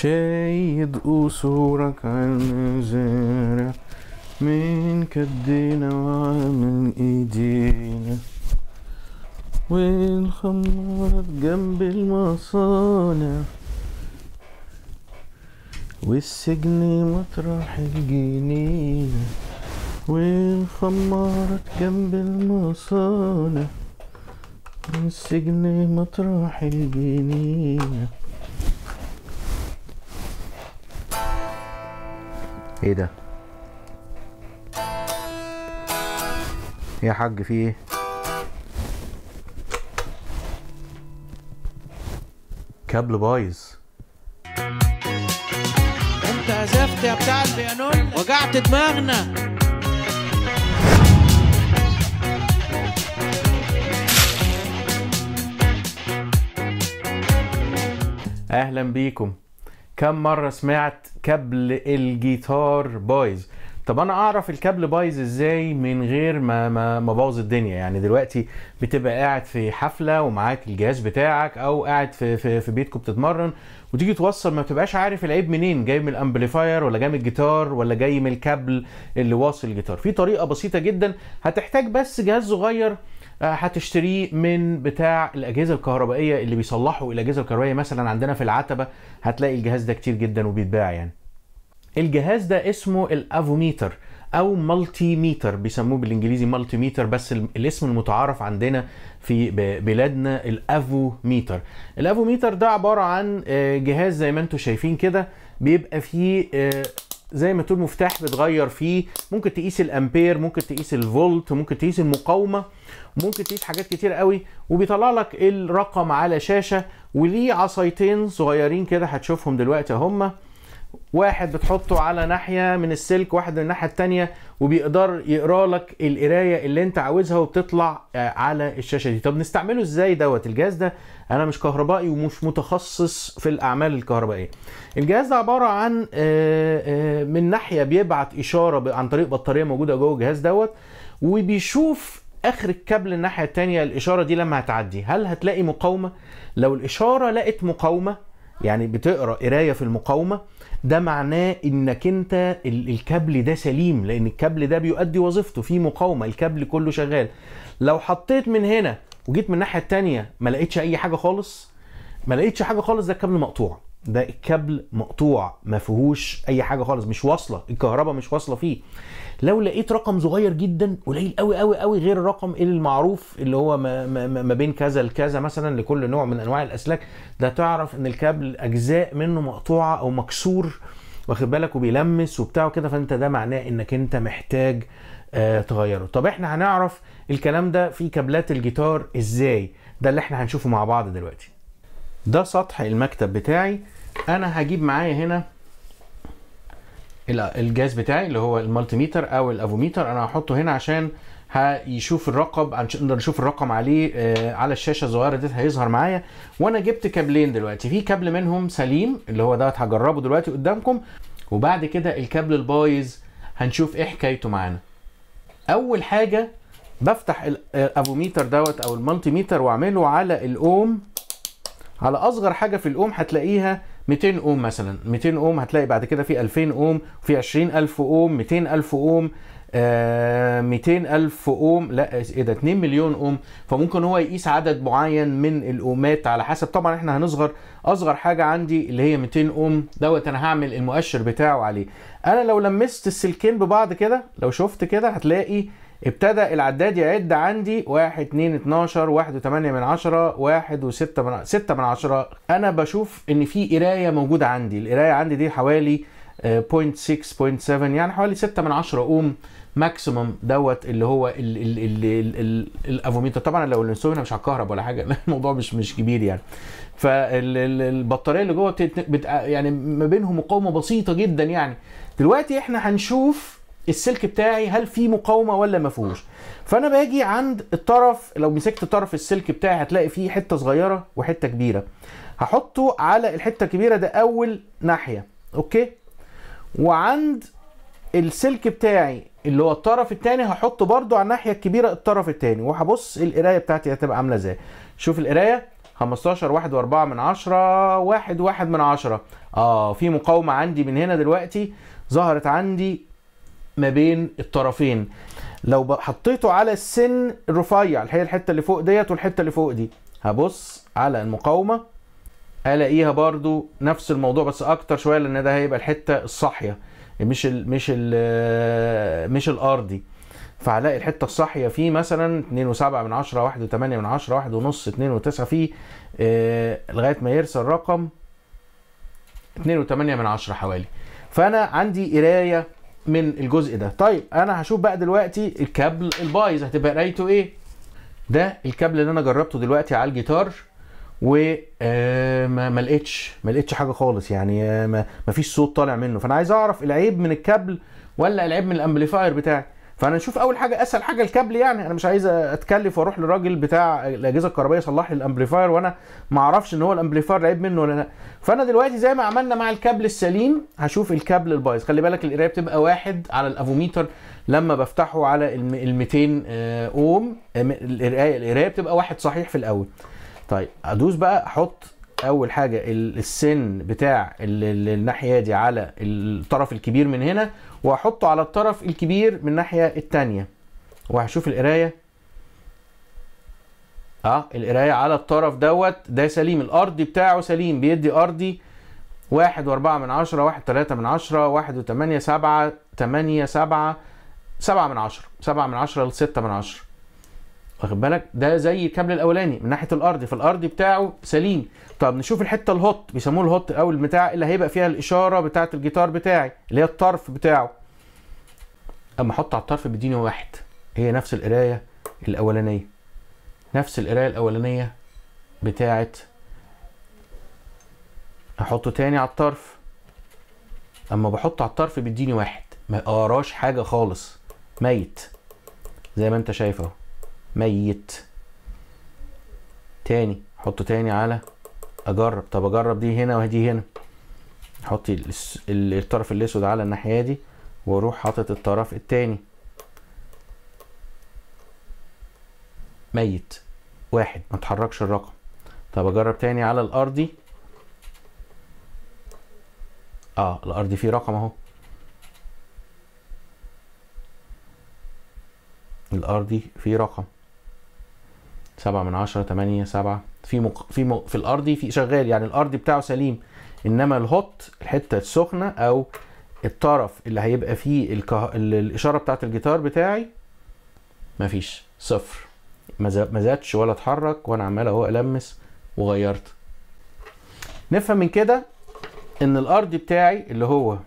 شيد قصورك المزارع من كدينا ومن ايدينا والخمرات جنب المصانع والسجن مطرح الجنينة والخمارة جنب المصانع والسجن مطرح الجنينة ايه ده يا حاج في ايه كابل بايظ انت عزفت يا بتاع البيانون وجعت دماغنا اهلا بيكم كم مرة سمعت كابل الجيتار بايظ طب انا اعرف الكابل بايظ ازاي من غير ما ما ما ابوظ الدنيا يعني دلوقتي بتبقى قاعد في حفله ومعاك الجهاز بتاعك او قاعد في في, في بيتكم بتتمرن وتيجي توصل ما بتبقاش عارف العيب منين جاي من الامبليفاير ولا جاي من الجيتار ولا جاي من الكابل اللي واصل الجيتار في طريقه بسيطه جدا هتحتاج بس جهاز صغير آه، هتشتريه من بتاع الاجهزه الكهربائيه اللي بيصلحوا الاجهزه الكهربائيه مثلا عندنا في العتبه هتلاقي الجهاز ده كتير جدا وبيتباع يعني الجهاز ده اسمه الافوميتر او مالتي ميتر بيسموه بالانجليزي مالتي ميتر بس الاسم المتعارف عندنا في بلادنا الافو ميتر الافو ميتر ده عباره عن آه، جهاز زي ما انتم شايفين كده بيبقى فيه آه، زي ما تقول مفتاح بتغير فيه ممكن تقيس الامبير ممكن تقيس الفولت ممكن تقيس المقاومه ممكن تقيس حاجات كتير قوي وبيطلع لك الرقم على شاشه وليه عصايتين صغيرين كده هتشوفهم دلوقتي هما واحد بتحطه على ناحيه من السلك واحد من الناحيه الثانيه وبيقدر يقرا لك القرايه اللي انت عاوزها وبتطلع آه، على الشاشه دي طب نستعمله ازاي دوت الجهاز ده انا مش كهربائي ومش متخصص في الاعمال الكهربائيه الجهاز ده عباره عن آه، آه، من ناحيه بيبعت اشاره عن طريق بطاريه موجوده جوه الجهاز دوت وبيشوف اخر الكابل الناحيه الثانيه الاشاره دي لما هتعدي هل هتلاقي مقاومه لو الاشاره لقت مقاومه يعني بتقرا قرايه في المقاومه ده معناه انك انت الكابل ده سليم لان الكابل ده بيؤدي وظيفته في مقاومه الكابل كله شغال لو حطيت من هنا وجيت من الناحيه الثانيه ما لقيتش اي حاجه خالص ما لقيتش حاجه خالص ده الكابل مقطوع ده الكابل مقطوع ما فيهوش اي حاجه خالص مش واصله الكهرباء مش واصله فيه لو لقيت رقم صغير جدا قليل قوي قوي قوي غير الرقم المعروف اللي هو ما, ما, ما بين كذا لكذا مثلا لكل نوع من انواع الاسلاك ده تعرف ان الكابل اجزاء منه مقطوعه او مكسور واخد بالك وبيلمس وبتاع كده فانت ده معناه انك انت محتاج آه تغيره طب احنا هنعرف الكلام ده في كابلات الجيتار ازاي ده اللي احنا هنشوفه مع بعض دلوقتي ده سطح المكتب بتاعي انا هجيب معايا هنا الجهاز بتاعي اللي هو المالتيميتر او الافوميتر انا هحطه هنا عشان هيشوف الرقم نقدر نشوف الرقم عليه آه، على الشاشه الصغيره دي هيظهر معايا وانا جبت كابلين دلوقتي في كابل منهم سليم اللي هو دوت هجربه دلوقتي قدامكم وبعد كده الكابل البايظ هنشوف ايه حكايته معانا اول حاجه بفتح آه، الافوميتر دوت او المالتيميتر واعمله على الاوم على اصغر حاجه في الاوم هتلاقيها 200 اوم مثلا 200 اوم هتلاقي بعد كده في 2000 اوم في 20000 اوم 200000 اوم آه 200000 اوم لا ايه ده 2 مليون اوم فممكن هو يقيس عدد معين من الاومات على حسب طبعا احنا هنصغر اصغر حاجه عندي اللي هي 200 اوم دوت انا هعمل المؤشر بتاعه عليه انا لو لمست السلكين ببعض كده لو شفت كده هتلاقي ابتدى العداد يعد عندي 1 2 12 1 8 من 10 1 و6 من 6 من 10 انا بشوف ان في قرايه موجوده عندي القرايه عندي دي حوالي 0.6 آه، 0.7 يعني حوالي 6 من 10 اوم ماكسيمم دوت اللي هو الافوميتر طبعا لو الانسولين مش هتكهرب ولا حاجه الموضوع مش مش كبير يعني فالبطاريه اللي جوه بت... يعني ما بينهم مقاومه بسيطه جدا يعني دلوقتي احنا هنشوف السلك بتاعي هل في مقاومه ولا ما فيهوش فانا باجي عند الطرف لو مسكت طرف السلك بتاعي هتلاقي فيه حته صغيره وحته كبيره هحطه على الحته الكبيره ده اول ناحيه اوكي وعند السلك بتاعي اللي هو الطرف الثاني هحطه برده على الناحيه الكبيره الطرف الثاني وهبص القرايه بتاعتي هتبقى عامله ازاي شوف القرايه 15 واحد واربعة من عشرة واحد واحد من عشرة اه في مقاومة عندي من هنا دلوقتي ظهرت عندي ما بين الطرفين لو حطيته على السن الرفيع اللي هي الحته اللي فوق ديت والحته اللي فوق دي هبص على المقاومه الاقيها برضو نفس الموضوع بس اكتر شويه لان ده هيبقى الحته الصاحيه مش الـ مش الـ مش الارضي فهلاقي الحته الصاحيه فيه مثلا 2.7 من 10 1 8 من 10 1 ونص 2 9 فيه آه لغايه ما يرسى الرقم 2.8 من 10 حوالي فانا عندي قرايه من الجزء ده طيب انا هشوف بقى دلوقتي الكابل البايظ هتبقى قرايته ايه ده الكابل اللي انا جربته دلوقتي على الجيتار آه، ما لقيتش ما لقيتش حاجه خالص يعني آه، ما فيش صوت طالع منه فانا عايز اعرف العيب من الكابل ولا العيب من الامبليفاير بتاعي فانا نشوف اول حاجه اسهل حاجه الكابل يعني انا مش عايز اتكلف واروح للراجل بتاع الاجهزه الكهربائيه يصلح لي الامبليفاير وانا ما اعرفش ان هو الامبليفاير لعيب منه ولا لا فانا دلوقتي زي ما عملنا مع الكابل السليم هشوف الكابل البايظ خلي بالك القرايه بتبقى واحد على الافوميتر لما بفتحه على ال 200 آه، اوم آه، القرايه القرايه بتبقى واحد صحيح في الاول طيب ادوس بقى احط اول حاجه السن بتاع الناحيه دي على الطرف الكبير من هنا واحطه على الطرف الكبير من الناحيه الثانيه وهشوف القرايه اه القرايه على الطرف دوت ده سليم الارضي بتاعه سليم بيدي ارضي واحد واربعة من عشرة واحد تلاتة من عشرة واحد وتمانية سبعة تمانية سبعة سبعة من عشرة سبعة من عشرة لستة من عشرة واخد بالك ده زي الكابل الاولاني من ناحيه الارض الارض بتاعه سليم طب نشوف الحته الهوت بيسموه الهوت او المتاع اللي هيبقى فيها الاشاره بتاعه الجيتار بتاعي اللي هي الطرف بتاعه اما احط على الطرف بيديني واحد هي نفس القرايه الاولانيه نفس القرايه الاولانيه بتاعه احطه تاني على الطرف اما بحط على الطرف بيديني واحد ما اقراش حاجه خالص ميت زي ما انت شايف اهو ميت تاني حطه تاني على اجرب طب اجرب دي هنا ودي هنا حط الطرف الاسود على الناحيه دي واروح حاطط الطرف التاني ميت واحد ما تحركش الرقم طب اجرب تاني على الارضي اه الارضي فيه رقم اهو الارضي فيه رقم سبعة من عشرة تمانية سبعة في مق... في م... في الارضي في شغال يعني الارضي بتاعه سليم انما الهوت الحته السخنه او الطرف اللي هيبقى فيه الكه... الاشاره بتاعه الجيتار بتاعي مفيش صفر ما زادش ولا اتحرك وانا عمال اهو المس وغيرت نفهم من كده ان الارضي بتاعي اللي هو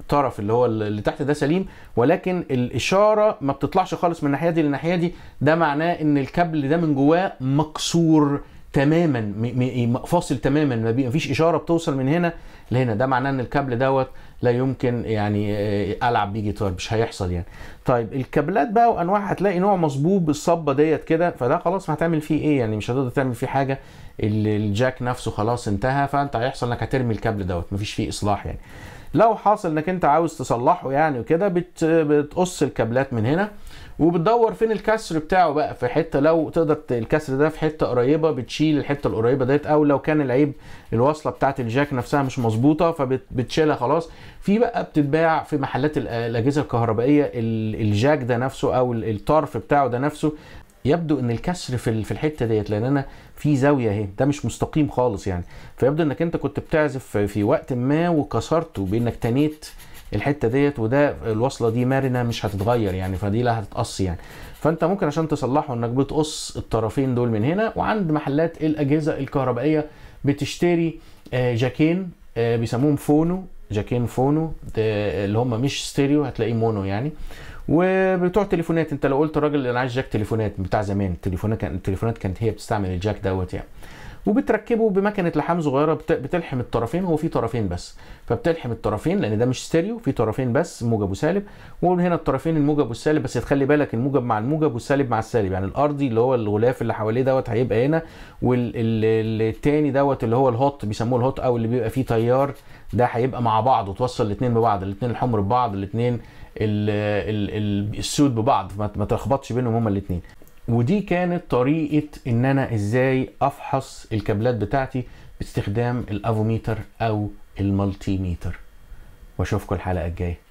الطرف اللي هو اللي تحت ده سليم ولكن الاشاره ما بتطلعش خالص من الناحيه دي للناحيه دي ده معناه ان الكابل ده من جواه مكسور تماما إيه، فاصل تماما ما فيش اشاره بتوصل من هنا لهنا ده معناه ان الكابل دوت لا يمكن يعني آه، العب بيه جيتار مش هيحصل يعني طيب الكابلات بقى وانواعها هتلاقي نوع مصبوب الصبه ديت كده فده خلاص هتعمل فيه ايه يعني مش هتقدر تعمل فيه حاجه الجاك نفسه خلاص انتهى فانت هيحصل انك هترمي الكابل دوت مفيش فيه اصلاح يعني لو حاصل انك انت عاوز تصلحه يعني وكده بت... بتقص الكابلات من هنا وبتدور فين الكسر بتاعه بقى في حته لو تقدر الكسر ده في حته قريبه بتشيل الحته القريبه ديت او لو كان العيب الوصله بتاعه الجاك نفسها مش مظبوطه فبتشيلها خلاص في بقى بتتباع في محلات الاجهزه الكهربائيه الجاك ده نفسه او الطرف بتاعه ده نفسه يبدو ان الكسر في في الحته ديت لان انا في زاويه اهي ده مش مستقيم خالص يعني فيبدو انك انت كنت بتعزف في وقت ما وكسرته بانك تنيت الحته ديت وده الوصله دي مرنه مش هتتغير يعني فدي لا هتتقص يعني فانت ممكن عشان تصلحه انك بتقص الطرفين دول من هنا وعند محلات الاجهزه الكهربائيه بتشتري آه، جاكين آه، بيسموهم فونو جاكين فونو اللي هم مش ستيريو هتلاقيه مونو يعني وبتوع تليفونات انت لو قلت الراجل انا عايز جاك تليفونات بتاع زمان التليفونات كانت التليفونات كانت هي بتستعمل الجاك دوت يعني وبتركبه بمكنه لحام صغيره بتلحم الطرفين هو في طرفين بس فبتلحم الطرفين لان ده مش ستيريو في طرفين بس موجب وسالب ومن هنا الطرفين الموجب والسالب بس تخلي بالك الموجب مع الموجب والسالب مع السالب يعني الارضي اللي هو الغلاف اللي حواليه دوت هيبقى هنا والتاني دوت اللي هو الهوت بيسموه الهوت او اللي بيبقى فيه تيار ده هيبقى مع بعض وتوصل الاثنين ببعض الاثنين الحمر ببعض الاثنين السود ببعض ما تلخبطش بينهم هما الاثنين ودي كانت طريقه ان انا ازاي افحص الكابلات بتاعتي باستخدام الافوميتر او الملتيميتر واشوفكم الحلقه الجايه